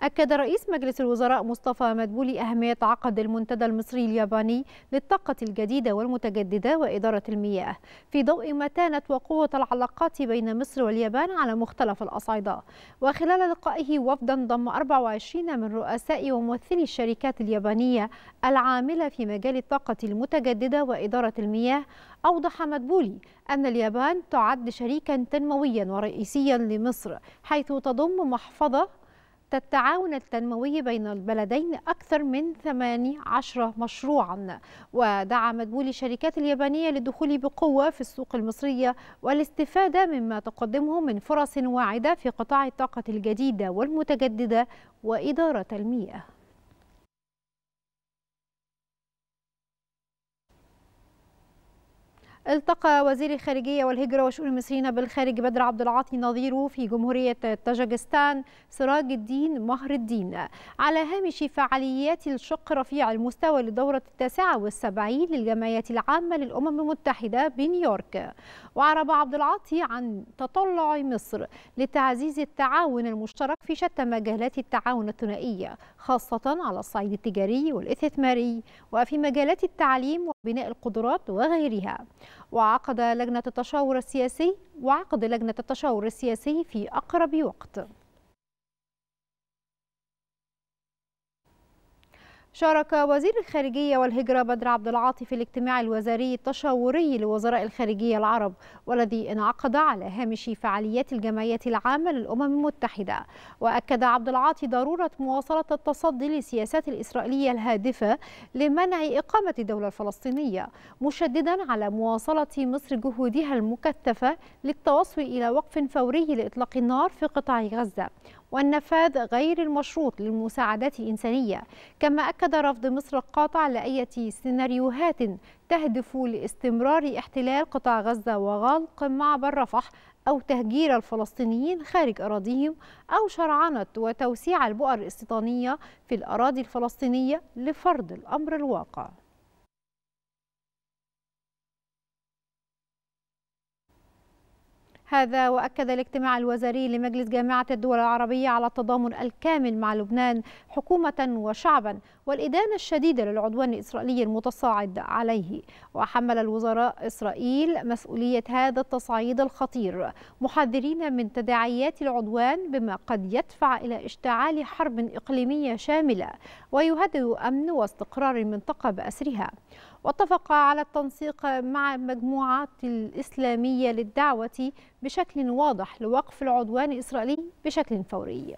أكد رئيس مجلس الوزراء مصطفى مدبولي أهمية عقد المنتدى المصري الياباني للطاقة الجديدة والمتجددة وإدارة المياه في ضوء متانة وقوة العلاقات بين مصر واليابان على مختلف الأصعدة وخلال لقائه وفدا ضم 24 من رؤساء وممثلي الشركات اليابانية العاملة في مجال الطاقة المتجددة وإدارة المياه أوضح مدبولي أن اليابان تعد شريكا تنمويا ورئيسيا لمصر حيث تضم محفظة التعاون التنموي بين البلدين أكثر من 18 مشروعا ودعا مدبولي الشركات اليابانية للدخول بقوة في السوق المصرية والاستفادة مما تقدمه من فرص واعدة في قطاع الطاقة الجديدة والمتجددة وإدارة المياه التقى وزير الخارجية والهجرة وشؤون المصريين بالخارج بدر عبد العاطي نظيره في جمهورية طاجكستان سراج الدين مهر الدين على هامش فعاليات الشق رفيع المستوى للدورة التاسعة والسبعين للجمعية العامة للأمم المتحدة بنيويورك وعرب عبد العاطي عن تطلع مصر لتعزيز التعاون المشترك في شتى مجالات التعاون الثنائية خاصة على الصعيد التجاري والاستثماري وفي مجالات التعليم وبناء القدرات وغيرها وعقد لجنة التشاور السياسي وعقد لجنة التشاور السياسي في أقرب وقت شارك وزير الخارجية والهجرة بدر عبد العاطي في الاجتماع الوزاري التشاوري لوزراء الخارجية العرب والذي انعقد على هامش فعاليات الجمعية العامة للأمم المتحدة وأكد عبد العاطي ضرورة مواصلة التصدي للسياسات الإسرائيلية الهادفة لمنع إقامة الدولة الفلسطينية مشددا على مواصلة مصر جهودها المكثفة للتوصل إلى وقف فوري لإطلاق النار في قطاع غزة والنفاذ غير المشروط للمساعدات الإنسانية كما أكد رفض مصر القاطع لأية سيناريوهات تهدف لاستمرار احتلال قطاع غزة وغلق معبر رفح أو تهجير الفلسطينيين خارج أراضيهم أو شرعنة وتوسيع البؤر الاستيطانية في الأراضي الفلسطينية لفرض الأمر الواقع هذا وأكد الاجتماع الوزاري لمجلس جامعة الدول العربية على التضامن الكامل مع لبنان حكومة وشعبا والإدانة الشديدة للعدوان الإسرائيلي المتصاعد عليه وحمل الوزراء إسرائيل مسؤولية هذا التصعيد الخطير محذرين من تداعيات العدوان بما قد يدفع إلى اشتعال حرب إقليمية شاملة ويهدد أمن واستقرار المنطقة بأسرها واتفق على التنسيق مع المجموعات الإسلامية للدعوة بشكل واضح لوقف العدوان الإسرائيلي بشكل فوري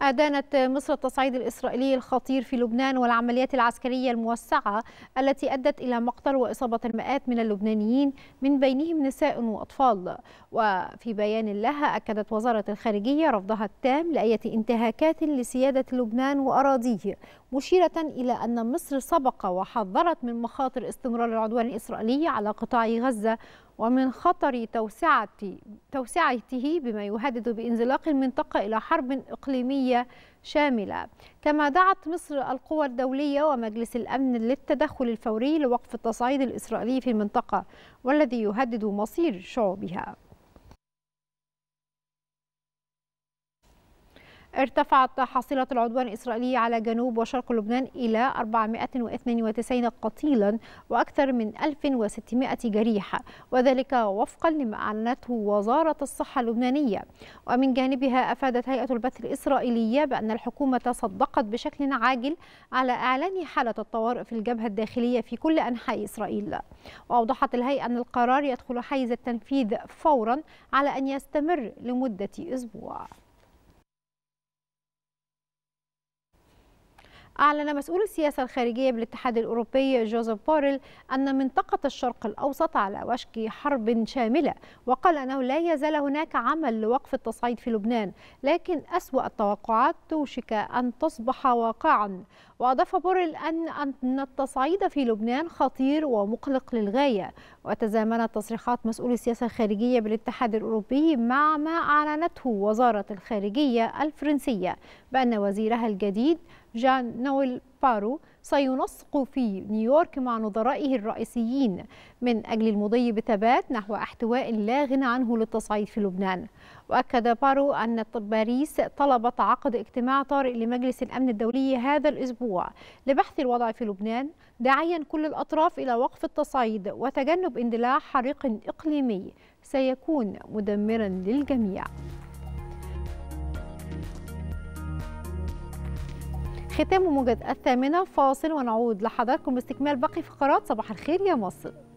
أدانت مصر التصعيد الإسرائيلي الخطير في لبنان والعمليات العسكرية الموسعة التي أدت إلى مقتل وإصابة المئات من اللبنانيين من بينهم نساء وأطفال وفي بيان لها أكدت وزارة الخارجية رفضها التام لأية انتهاكات لسيادة لبنان وأراضيه مشيرة إلى أن مصر سبق وحذرت من مخاطر استمرار العدوان الإسرائيلي على قطاع غزة ومن خطر توسعته بما يهدد بانزلاق المنطقة إلى حرب إقليمية شاملة كما دعت مصر القوى الدولية ومجلس الأمن للتدخل الفوري لوقف التصعيد الإسرائيلي في المنطقة والذي يهدد مصير شعوبها ارتفعت حصيلة العدوان الإسرائيلي على جنوب وشرق لبنان إلى 492 قتيلا وأكثر من 1600 جريح وذلك وفقا لما أعلنته وزارة الصحة اللبنانية ومن جانبها أفادت هيئة البث الإسرائيلية بأن الحكومة صدقت بشكل عاجل على إعلان حالة الطوارئ في الجبهة الداخلية في كل أنحاء إسرائيل وأوضحت الهيئة أن القرار يدخل حيز التنفيذ فورا على أن يستمر لمدة أسبوع أعلن مسؤول السياسة الخارجية بالاتحاد الأوروبي جوزيف بوريل أن منطقة الشرق الأوسط على وشك حرب شاملة وقال أنه لا يزال هناك عمل لوقف التصعيد في لبنان لكن أسوأ التوقعات توشك أن تصبح واقعا وأضاف بوريل أن أن التصعيد في لبنان خطير ومقلق للغاية وتزامنت تصريحات مسؤول السياسة الخارجية بالاتحاد الأوروبي مع ما أعلنته وزارة الخارجية الفرنسية بأن وزيرها الجديد جان نويل بارو سينسق في نيويورك مع نظرائه الرئيسيين من أجل المضي بثبات نحو احتواء لا غنى عنه للتصعيد في لبنان وأكد بارو أن باريس طلبت عقد اجتماع طارئ لمجلس الأمن الدولي هذا الأسبوع لبحث الوضع في لبنان داعيا كل الأطراف إلى وقف التصعيد وتجنب اندلاع حريق إقليمي سيكون مدمرا للجميع ختام موجة الثامنة فاصل ونعود لحضراتكم باستكمال باقي فقرات صباح الخير يا مصر